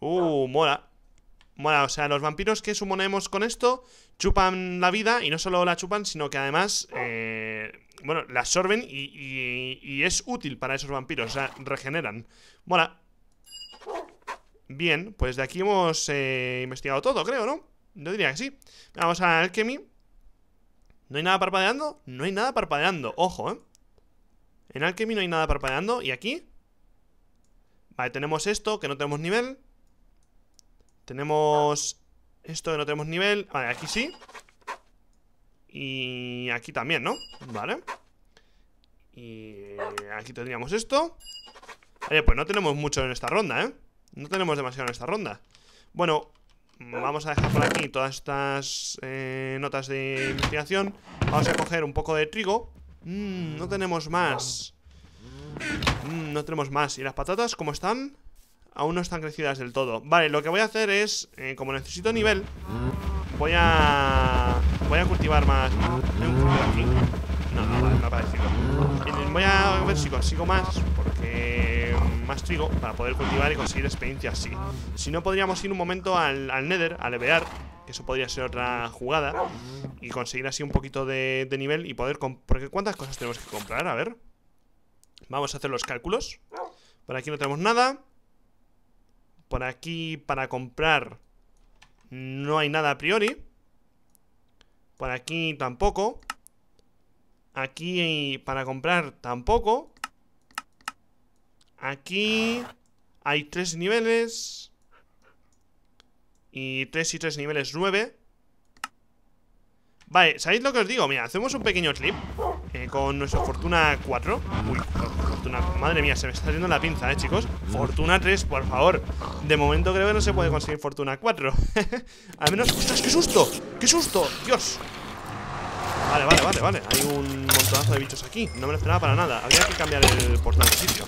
Uh, mola Mola, o sea, los vampiros que sumonemos con esto Chupan la vida y no solo la chupan Sino que además eh, bueno, la absorben y, es útil para esos vampiros. O sea, regeneran. Bueno Bien, pues de aquí hemos eh, investigado todo, creo, ¿no? Yo diría que sí. Vamos a Alchemy. ¿No hay nada parpadeando? No hay nada parpadeando. Ojo, ¿eh? En Alchemy no hay nada parpadeando. ¿Y aquí? Vale, tenemos esto, que no tenemos nivel. Tenemos esto, que no tenemos nivel. Vale, aquí sí. Y aquí también, ¿no? Vale Y aquí tendríamos esto Vale, pues no tenemos mucho en esta ronda, ¿eh? No tenemos demasiado en esta ronda Bueno, vamos a dejar por aquí todas estas eh, notas de investigación Vamos a coger un poco de trigo Mmm, no tenemos más Mmm, No tenemos más ¿Y las patatas cómo están? Aún no están crecidas del todo Vale, lo que voy a hacer es, eh, como necesito nivel Voy a Voy a cultivar más. No, no, vale, no ha parecido. Voy a ver si consigo más, porque mm, más trigo para poder cultivar y conseguir experiencia así. Si no, podríamos ir un momento al, Nether, a levear, eso podría ser otra jugada, y conseguir así un poquito de, de nivel y poder... Porque ¿cuántas cosas tenemos que comprar? A ver. Vamos a hacer los cálculos. Por aquí no tenemos nada. Por aquí para comprar no hay nada a priori. Por aquí tampoco. Aquí para comprar tampoco. Aquí hay tres niveles. Y tres y tres niveles, nueve. Vale, ¿sabéis lo que os digo? Mira, hacemos un pequeño clip eh, con nuestro Fortuna 4. Uy, Fortuna, madre mía, se me está haciendo la pinza, eh, chicos. Fortuna 3, por favor. De momento creo que no se puede conseguir Fortuna 4. Al menos, ostras, qué susto, qué susto, Dios. Vale, vale, vale, vale. Hay un montonazo de bichos aquí. No me lo esperaba para nada. Habría que cambiar el portal de sitio.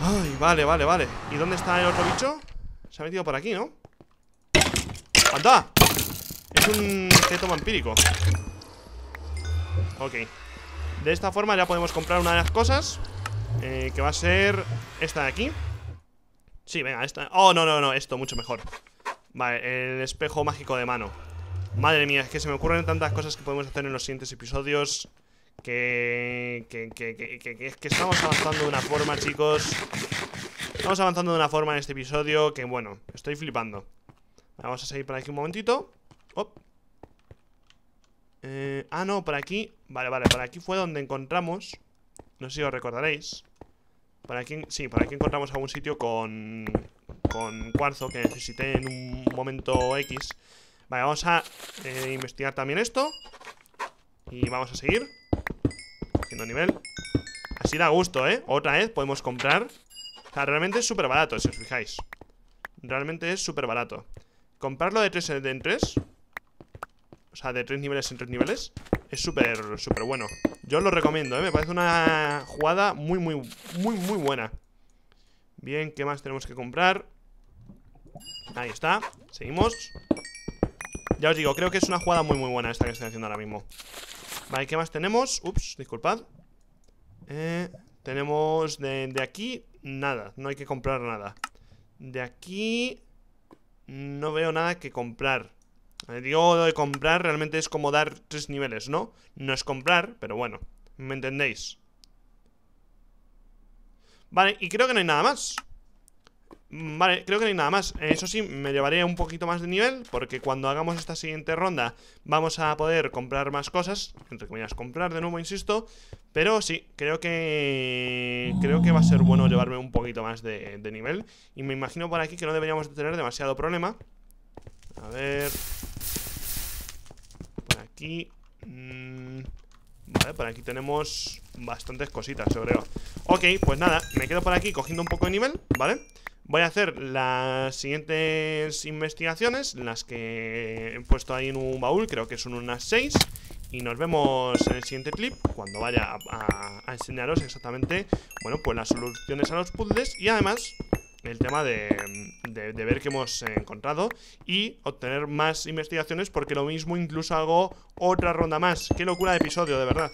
Ay, vale, vale, vale. ¿Y dónde está el otro bicho? Se ha metido por aquí, ¿no? ¡Anda! Es un objeto vampírico Ok De esta forma ya podemos comprar una de las cosas eh, Que va a ser esta de aquí Sí, venga, esta Oh, no, no, no, esto, mucho mejor Vale, el espejo mágico de mano Madre mía, es que se me ocurren tantas cosas que podemos hacer en los siguientes episodios que, que, que, que, que estamos avanzando de una forma, chicos Estamos avanzando de una forma en este episodio que, bueno, estoy flipando Vamos a seguir por aquí un momentito Op. Eh, ah, no, por aquí Vale, vale, por aquí fue donde encontramos No sé si os recordaréis por aquí, Sí, por aquí encontramos algún sitio con Con cuarzo Que necesité en un momento X Vale, vamos a eh, investigar también esto Y vamos a seguir Haciendo nivel Así da gusto, ¿eh? Otra vez podemos comprar O sea, realmente es súper barato, si os fijáis Realmente es súper barato Comprarlo de 3 en 3 sea, de tres niveles en tres niveles, es súper, súper bueno. Yo lo recomiendo, ¿eh? Me parece una jugada muy, muy, muy, muy buena. Bien, ¿qué más tenemos que comprar? Ahí está, seguimos Ya os digo, creo que es una jugada muy muy buena esta que estoy haciendo ahora mismo Vale, ¿qué más tenemos? Ups, disculpad eh, Tenemos de, aquí, nada, no hay que comprar nada De aquí, no veo nada que comprar lo de comprar realmente es como dar tres niveles, ¿no? No es comprar, pero bueno, me entendéis. Vale, y creo que no hay nada más. Mm, vale, creo que no hay nada más. Eh, eso sí, me llevaré un poquito más de nivel, porque cuando hagamos esta siguiente ronda vamos a poder comprar más cosas. Entre comillas, comprar de nuevo, insisto. Pero sí, creo que creo que va a ser bueno llevarme un poquito más de, de nivel. Y me imagino por aquí que no deberíamos tener demasiado problema. A ver aquí. Mm, vale, por aquí tenemos bastantes cositas, yo creo. Ok, pues nada, me quedo por aquí cogiendo un poco de nivel, ¿vale? Voy a hacer las siguientes investigaciones, las que he puesto ahí en un baúl, creo que son unas seis. Y nos vemos en el siguiente clip, cuando vaya a enseñaros exactamente, bueno, pues las soluciones a los puzzles y además el tema de, ver qué hemos encontrado y obtener más investigaciones porque lo mismo incluso hago otra ronda más. Qué locura de episodio, de verdad.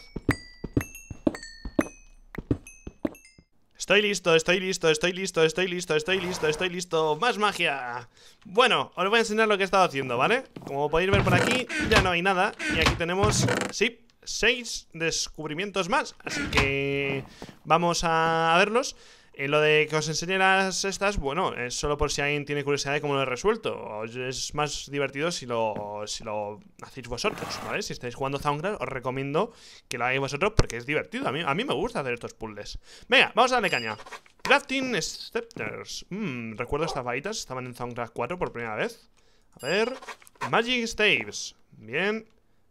Estoy listo, estoy listo, estoy listo, estoy listo, estoy listo, estoy listo. ¡Más magia! Bueno, os voy a enseñar lo que he estado haciendo, ¿vale? Como podéis ver por aquí, ya no hay nada. Y aquí tenemos... Sí, seis descubrimientos más. Así que... Vamos a verlos. En eh, lo de que os enseñe las estas, bueno, es solo por si alguien tiene curiosidad de cómo lo he resuelto. Es más divertido si lo, lo hacéis vosotros, ¿vale? Si estáis jugando Soundcraft, os recomiendo que lo hagáis vosotros porque es divertido. A mí, a mí me gusta hacer estos puzzles. Venga, vamos a darle caña. Crafting Scepters. Mmm, recuerdo estas varitas, estaban en Soundcraft 4 por primera vez. A ver. Magic Staves. Bien.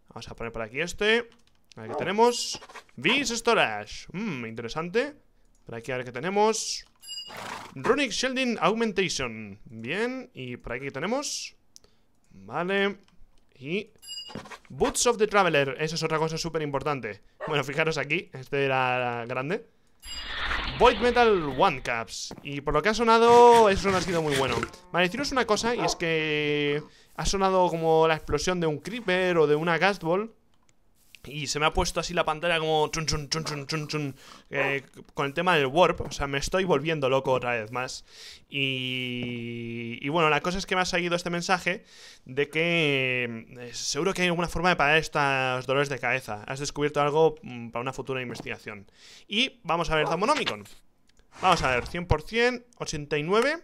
Vamos a poner por aquí este. Aquí tenemos. Beast Storage. Mmm, interesante. Por aquí a ver tenemos. Runic Shielding Augmentation. Bien, y por aquí tenemos. Vale. Y... Boots of the Traveler. Eso es otra cosa súper importante. Bueno, fijaros aquí. Este era grande. Void Metal One Caps. Y por lo que ha sonado, eso no ha sido muy bueno. Vale, deciros una cosa, y es que ha sonado como la explosión de un creeper o de una gas ball y se me ha puesto así la pantalla como chun chun chun chun chun eh, con el tema del warp. O sea, me estoy volviendo loco otra vez más. Y, y bueno, la cosa es que me ha seguido este mensaje de que eh, seguro que hay alguna forma de parar estos dolores de cabeza. Has descubierto algo mm, para una futura investigación. Y vamos a ver Damonomicon. Vamos a ver, 100%, 89.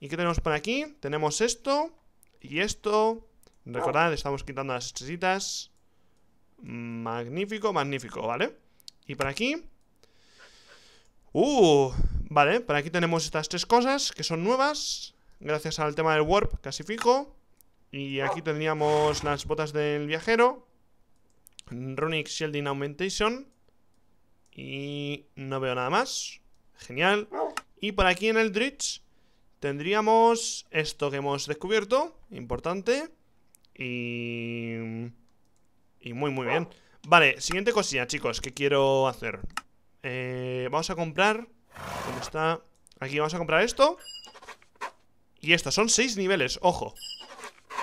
¿Y qué tenemos por aquí? Tenemos esto y esto. Recordad, estamos quitando las estrellitas. Magnífico, magnífico, ¿vale? Y por aquí... ¡Uh! Vale, por aquí tenemos estas tres cosas que son nuevas. Gracias al tema del warp casi fijo. Y aquí tendríamos las botas del viajero. Runic Shielding Augmentation. Y no veo nada más. Genial. Y por aquí en el Dritch tendríamos esto que hemos descubierto. Importante. Y... Y muy, muy bien. Vale, siguiente cosilla, chicos, que quiero hacer. Eh, vamos a comprar... ¿Dónde está? Aquí vamos a comprar esto. Y esto, son seis niveles, ojo.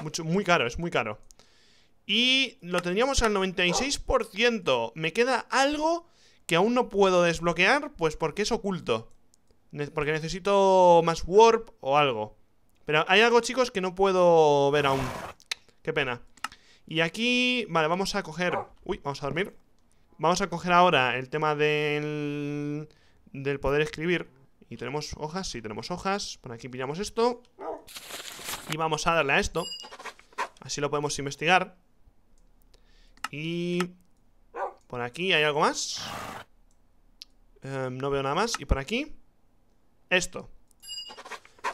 Mucho, muy caro, es muy caro. Y lo tendríamos al 96%. Me queda algo que aún no puedo desbloquear, pues porque es oculto. porque necesito más warp o algo. Pero hay algo, chicos, que no puedo ver aún. Qué pena. Y aquí, vale, vamos a coger... Uy, vamos a dormir. Vamos a coger ahora el tema del, del poder escribir. Y tenemos hojas, sí, tenemos hojas. Por aquí pillamos esto. Y vamos a darle a esto. Así lo podemos investigar. Y... Por aquí hay algo más. Em, no veo nada más. Y por aquí... Esto.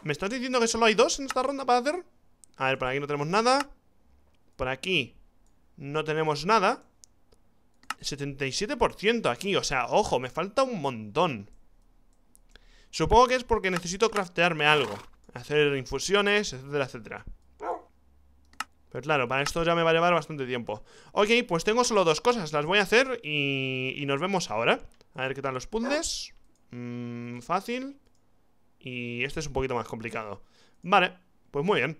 ¿Me estás diciendo que solo hay dos en esta ronda para hacer? A ver, por aquí no tenemos nada. Por aquí no tenemos nada 77% aquí, o sea, ojo, me falta un montón Supongo que es porque necesito craftearme algo Hacer infusiones, etcétera, etcétera Pero claro, para esto ya me va a llevar bastante tiempo Ok, pues tengo solo dos cosas, las voy a hacer y, nos vemos ahora A ver qué tal los puzzles mm, Fácil Y este es un poquito más complicado Vale, pues muy bien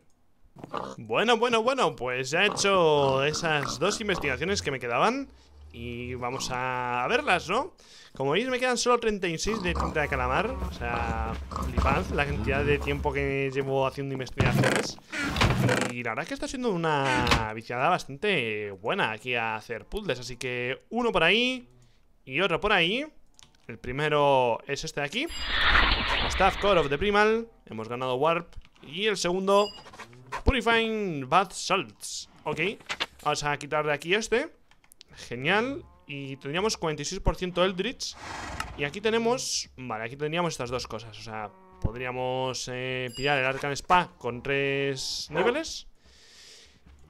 bueno, bueno, bueno, pues ya he hecho esas dos investigaciones que me quedaban Y vamos a verlas, ¿no? Como veis me quedan solo 36 de tinta de calamar O sea, flipad la cantidad de tiempo que llevo haciendo investigaciones Y la verdad que está siendo una viciada bastante buena aquí a hacer puzzles Así que uno por ahí y otro por ahí El primero es este de aquí Staff Core of the Primal Hemos ganado Warp Y el segundo Purifying Bath Salts. Ok. Vamos a quitar de aquí este. Genial. Y tendríamos 46% Eldritch. Y aquí tenemos... Vale, aquí tendríamos estas dos cosas. O sea, podríamos eh, pillar el Arcan Spa con tres niveles.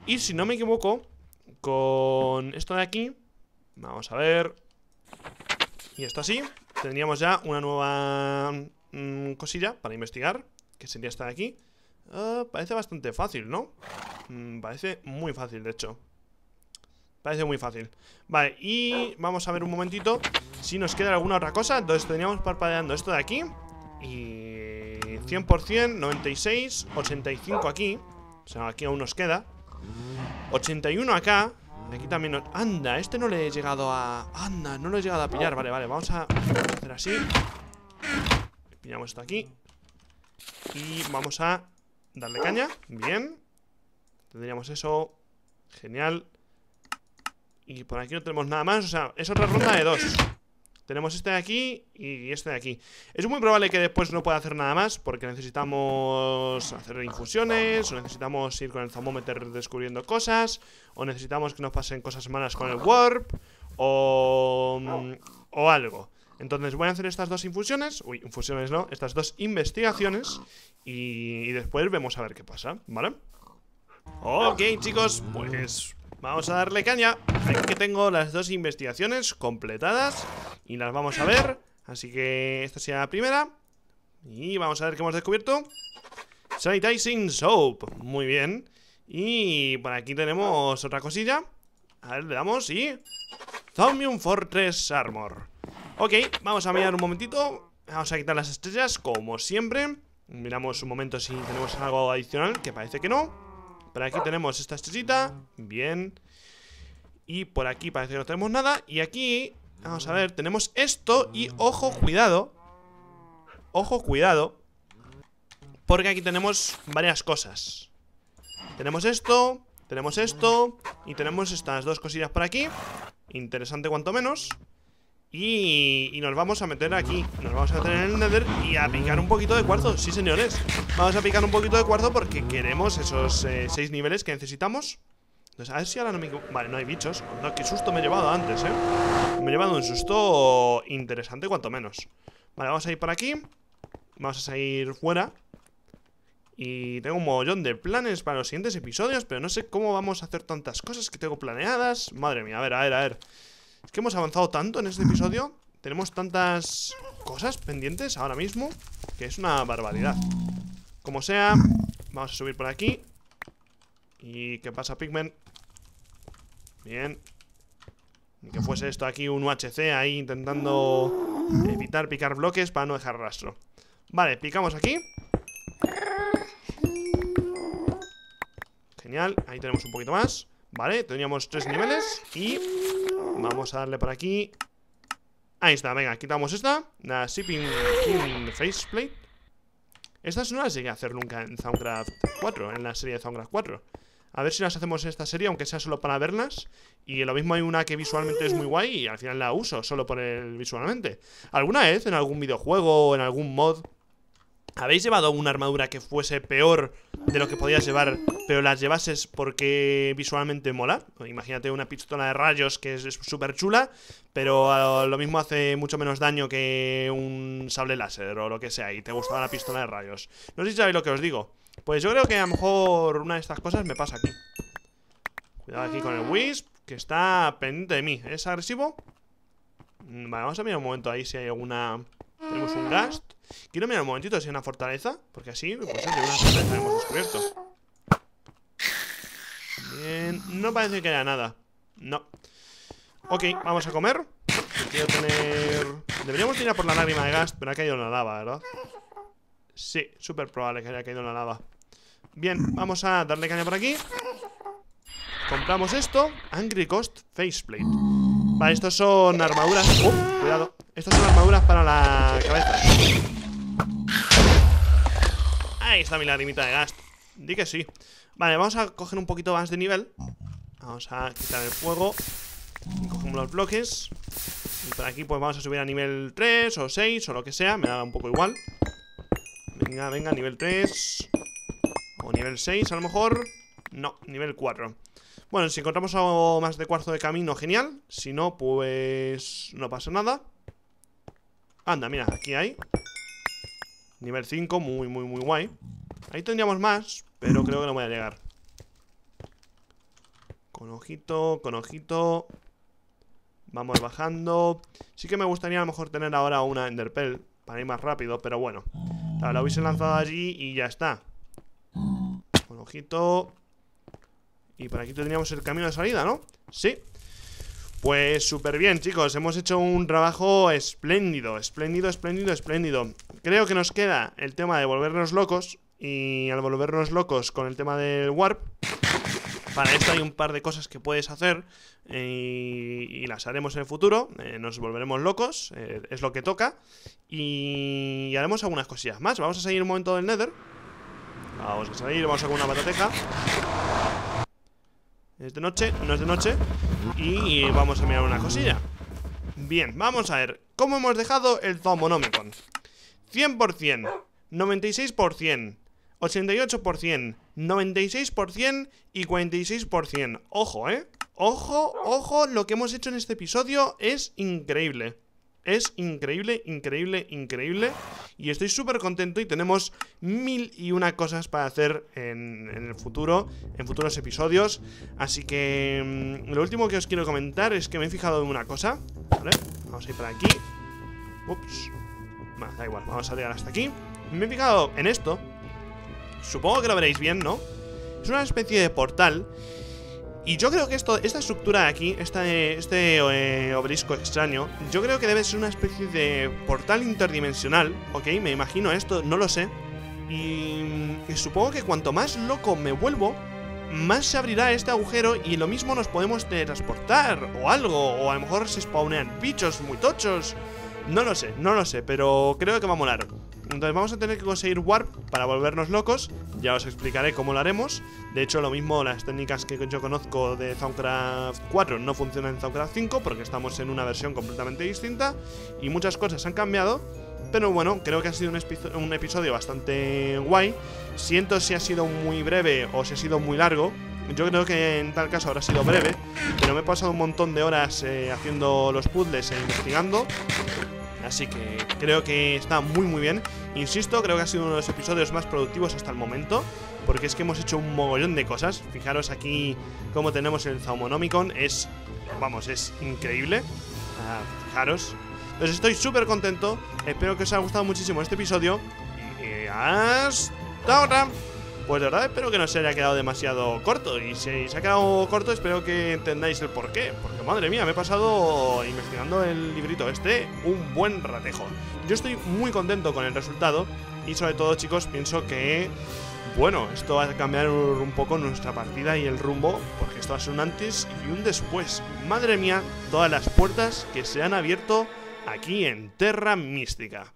Y si no me equivoco, con esto de aquí... Vamos a ver... Y esto así. Tendríamos ya una nueva mm, cosilla para investigar. Que sería esta de aquí. Ah, parece bastante fácil, ¿no? Mm, parece muy fácil, de hecho Parece muy fácil Vale, y vamos a ver un momentito Si nos queda alguna otra cosa Entonces teníamos parpadeando esto de aquí Y... 100%, 96, 85 aquí O sea, aquí aún nos queda 81 acá Aquí también nos... Anda, este no le he llegado a... Anda, no lo he llegado a pillar Vale, vale, vamos a hacer así Pillamos esto aquí Y vamos a Darle caña, bien Tendríamos eso Genial Y por aquí no tenemos nada más, o sea, es otra ronda de dos Tenemos este de aquí Y este de aquí Es muy probable que después no pueda hacer nada más Porque necesitamos hacer infusiones O necesitamos ir con el meter descubriendo cosas O necesitamos que nos pasen cosas malas con el warp O... Mm, o algo entonces voy a hacer estas dos infusiones, uy, infusiones no, estas dos investigaciones y, después vemos a ver qué pasa, ¿vale? Ok, chicos, pues vamos a darle caña. Aquí tengo las dos investigaciones completadas y las vamos a ver. Así que esta sea la primera. Y vamos a ver qué hemos descubierto. Sanitizing Soap. Muy bien. Y por aquí tenemos otra cosilla. A ver, le damos y... Zombium Fortress Armor. Ok, vamos a mirar un momentito Vamos a quitar las estrellas, como siempre Miramos un momento si tenemos algo adicional Que parece que no Por aquí tenemos esta estrellita Bien Y por aquí parece que no tenemos nada Y aquí, vamos a ver, tenemos esto Y ojo, cuidado Ojo, cuidado Porque aquí tenemos varias cosas Tenemos esto Tenemos esto Y tenemos estas dos cosillas por aquí Interesante cuanto menos y, nos vamos a meter aquí Nos vamos a meter en el Nether y a picar un poquito de cuarzo Sí, señores Vamos a picar un poquito de cuarzo porque queremos esos eh, seis niveles que necesitamos Entonces, a ver si ahora no me... Vale, no hay bichos Qué susto me he llevado antes, eh Me he llevado un susto interesante cuanto menos Vale, vamos a ir por aquí Vamos a salir fuera Y tengo un mollón de planes para los siguientes episodios Pero no sé cómo vamos a hacer tantas cosas que tengo planeadas Madre mía, a ver, a ver, a ver es que hemos avanzado tanto en este episodio. Tenemos tantas cosas pendientes ahora mismo que es una barbaridad. Como sea, vamos a subir por aquí. ¿Y qué pasa, Pigmen? Bien. que fuese esto aquí un UHC ahí intentando evitar picar bloques para no dejar rastro. Vale, picamos aquí. Genial, ahí tenemos un poquito más. Vale, teníamos tres niveles y Vamos a darle por aquí Ahí está, venga, quitamos esta La Shipping Faceplate Estas no las llegué a hacer nunca en Soundcraft 4 En la serie de Soundcraft 4 A ver si las hacemos en esta serie, aunque sea solo para verlas Y lo mismo hay una que visualmente es muy guay Y al final la uso, solo por el visualmente ¿Alguna vez en algún videojuego o en algún mod ¿Habéis llevado una armadura que fuese peor de lo que podías llevar, pero las llevases porque visualmente mola? Imagínate una pistola de rayos que es súper chula, pero ah, lo mismo hace mucho menos daño que un sable láser o lo que sea, y te gustaba la pistola de rayos. No sé si sabéis lo que os digo. Pues yo creo que a lo mejor una de estas cosas me pasa aquí. Cuidado aquí con el Wisp, que está pendiente de mí. ¿Es agresivo? Mm, vale, vamos a mirar un momento ahí si hay alguna... Tenemos un Gast. Quiero mirar un momentito si hay una fortaleza, porque así pues, una fortaleza hemos descubierto. Bien, no parece que haya nada. No. Ok, vamos a comer. Quiero tener... Deberíamos tirar por la lágrima de gas, pero ha caído en la lava, ¿verdad? Sí, súper probable que haya caído en la lava. Bien, vamos a darle caña por aquí. Compramos esto. Angry Cost Faceplate. Vale, estos son armaduras. Oh, cuidado. Estas son armaduras para la cabeza. Ahí está mi lagrimita de gas. Di que sí. Vale, vamos a coger un poquito más de nivel. Vamos a quitar el fuego. Cogemos los bloques. Y por aquí pues vamos a subir a nivel 3 o 6 o lo que sea. Me da un poco igual. Venga, venga, nivel 3. O nivel 6 a lo mejor. No, nivel 4. Bueno, si encontramos algo más de cuarzo de camino, genial. Si no, pues no pasa nada. Anda, mira, aquí hay. Nivel 5, muy, muy, muy guay. Ahí tendríamos más, pero creo que no voy a llegar. Con ojito, con ojito. Vamos bajando. Sí que me gustaría a lo mejor tener ahora una Enderpell para ir más rápido, pero bueno. La, la hubiese lanzado allí y ya está. Con ojito. Y por aquí teníamos el camino de salida, ¿no? Sí Pues súper bien, chicos Hemos hecho un trabajo espléndido Espléndido, espléndido, espléndido Creo que nos queda el tema de volvernos locos Y al volvernos locos con el tema del warp para esto hay un par de cosas que puedes hacer eh, y las haremos en el futuro. Eh, nos volveremos locos, eh, es lo que toca. Y haremos algunas cosillas más. Vamos a seguir un momento del Nether. Vamos a salir, vamos a con una patateja. Es de noche, no es de noche Y vamos a mirar una cosilla Bien, vamos a ver ¿Cómo hemos dejado el Zomonomicon? 100%, 96%, 88%, 96% y 46%. Ojo, ¿eh? Ojo, ojo, lo que hemos hecho en este episodio es increíble. Es increíble, increíble, increíble. Y estoy súper contento y tenemos mil y una cosas para hacer en, en el futuro, en futuros episodios. Así que mm, lo último que os quiero comentar es que me he fijado en una cosa. ¿Vale? Vamos a ir para aquí. Ups. da igual, vamos a llegar hasta aquí. Me he fijado en esto. Supongo que lo veréis bien, ¿no? Es una especie de portal y yo creo que esto, esta estructura de aquí, esta, este obrisco eh, obelisco extraño, yo creo que debe ser una especie de portal interdimensional, ¿ok? Me imagino esto, no lo sé. Y, mm, supongo que cuanto más loco me vuelvo, más se abrirá este agujero y lo mismo nos podemos transportar o algo, o a lo mejor se spawnean bichos muy tochos. No lo sé, no lo sé, pero creo que va a molar. Entonces vamos a tener que conseguir warp para volvernos locos. Ya os explicaré cómo lo haremos. De hecho, lo mismo las técnicas que yo conozco de Soundcraft 4 no funcionan en Soundcraft 5 porque estamos en una versión completamente distinta y muchas cosas han cambiado. Pero bueno, creo que ha sido un, episodio bastante guay. Siento si ha sido muy breve o si ha sido muy largo. Yo creo que en tal caso habrá sido breve, pero me he pasado un montón de horas eh, haciendo los puzzles e investigando. Así que creo que está muy muy bien Insisto, creo que ha sido uno de los episodios más productivos hasta el momento Porque es que hemos hecho un mogollón de cosas Fijaros aquí cómo tenemos el Zaumonomicon Es, vamos, es increíble ah, Fijaros Pues estoy súper contento Espero que os haya gustado muchísimo este episodio Y eh, hasta ahora. Pues de verdad espero que no se haya quedado demasiado corto. Y si se ha quedado corto, espero que entendáis el porqué. Porque madre mía, me he pasado investigando el librito este un buen ratejo. Yo estoy muy contento con el resultado. Y sobre todo, chicos, pienso que. Bueno, esto va a cambiar un poco nuestra partida y el rumbo, porque esto va a ser un antes y un después. Madre mía, todas las puertas que se han abierto aquí en Terra Mística.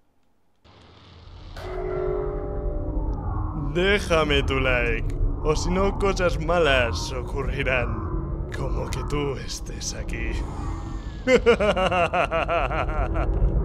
Déjame tu like, o si no cosas malas ocurrirán, como que tú estés aquí.